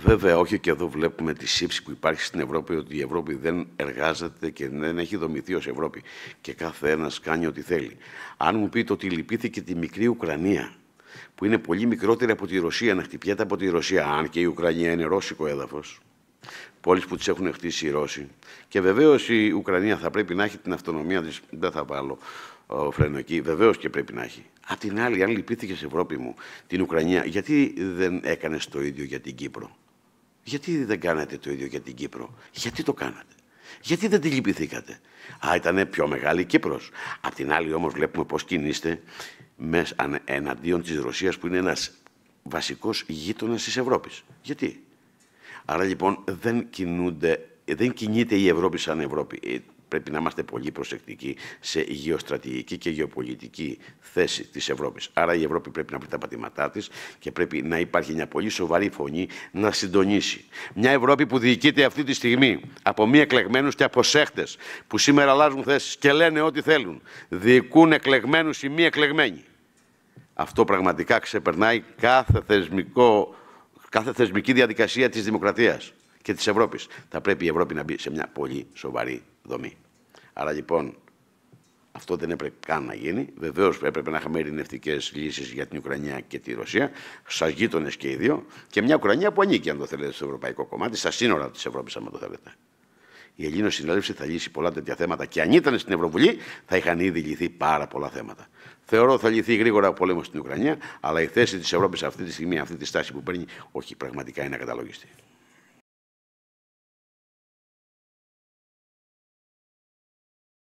Βέβαια, όχι και εδώ βλέπουμε τη σύψη που υπάρχει στην Ευρώπη ότι η Ευρώπη δεν εργάζεται και δεν έχει δομηθεί ως Ευρώπη. Και κάθε ένας κάνει ό,τι θέλει. Αν μου πείτε ότι λυπήθηκε τη μικρή Ουκρανία, που είναι πολύ μικρότερη από τη Ρωσία, να χτυπιέται από τη Ρωσία, αν και η Ουκρανία είναι ρώσικο έδαφος, πόλεις που τις έχουν χτίσει οι Ρώσοι. Και βεβαίως η Ουκρανία θα πρέπει να έχει την αυτονομία της. Δεν θα βάλω φρένο εκεί, βεβαίως και πρέπει να έχει. Απ' την άλλη, αν λυπήθηκε Ευρώπη μου την Ουκρανία, γιατί δεν έκανε το ίδιο για την Κύπρο. Γιατί δεν κάνατε το ίδιο για την Κύπρο. Γιατί το κάνατε. Γιατί δεν τη λυπηθήκατε. Α, ήταν πιο μεγάλη η Κύπρος. Απ' την άλλη όμως βλέπουμε πώς κινείστε εναντίον της Ρωσίας που είναι ένας βασικός γείτονας της Ευρώπης. Γιατί. Άρα λοιπόν δεν, κινούνται, δεν κινείται η Ευρώπη σαν Ευρώπη. Ε, πρέπει να είμαστε πολύ προσεκτικοί σε γεωστρατηγική και γεωπολιτική θέση της Ευρώπης. Άρα η Ευρώπη πρέπει να βρει τα πατήματά της και πρέπει να υπάρχει μια πολύ σοβαρή φωνή να συντονίσει. Μια Ευρώπη που διοικείται αυτή τη στιγμή από μη εκλεγμένους και από σέχτες που σήμερα αλλάζουν θέσεις και λένε ό,τι θέλουν. Διοικούν εκλεγμένους ή μη εκλεγμένοι. Αυτό πραγματικά ξεπερνάει κάθε, θεσμικό, κάθε θεσμική διαδικασία της δημοκρατίας και της Ευρώπης. Θα πρέπει η Ευρώπη να μπει σε μια πολύ σοβαρή δομή. Άρα λοιπόν αυτό δεν έπρεπε καν να γίνει. Βεβαίως έπρεπε να είχαμε ειρηνευτικές λύσεις για την Ουκρανία και τη Ρωσία, σας γείτονες και οι δύο, και μια Ουκρανία που ανήκει, αν το θέλετε, στο ευρωπαϊκό κομμάτι, στα σύνορα της Ευρώπης, αν το θέλετε. Η Ελλήνο Συνέλευση θα λύσει πολλά τέτοια θέματα και αν ήταν στην Ευρωβουλή θα είχαν ήδη λυθεί πάρα πολλά θέματα. Θεωρώ ότι θα λυθεί γρήγορα ο πολέμος στην Ουκρανία, αλλά η θέση της Ευρώπης αυτή τη στιγμή, αυτή τη στάση που παίρνει, όχι, πραγματικά είναι ακαταλογιστή.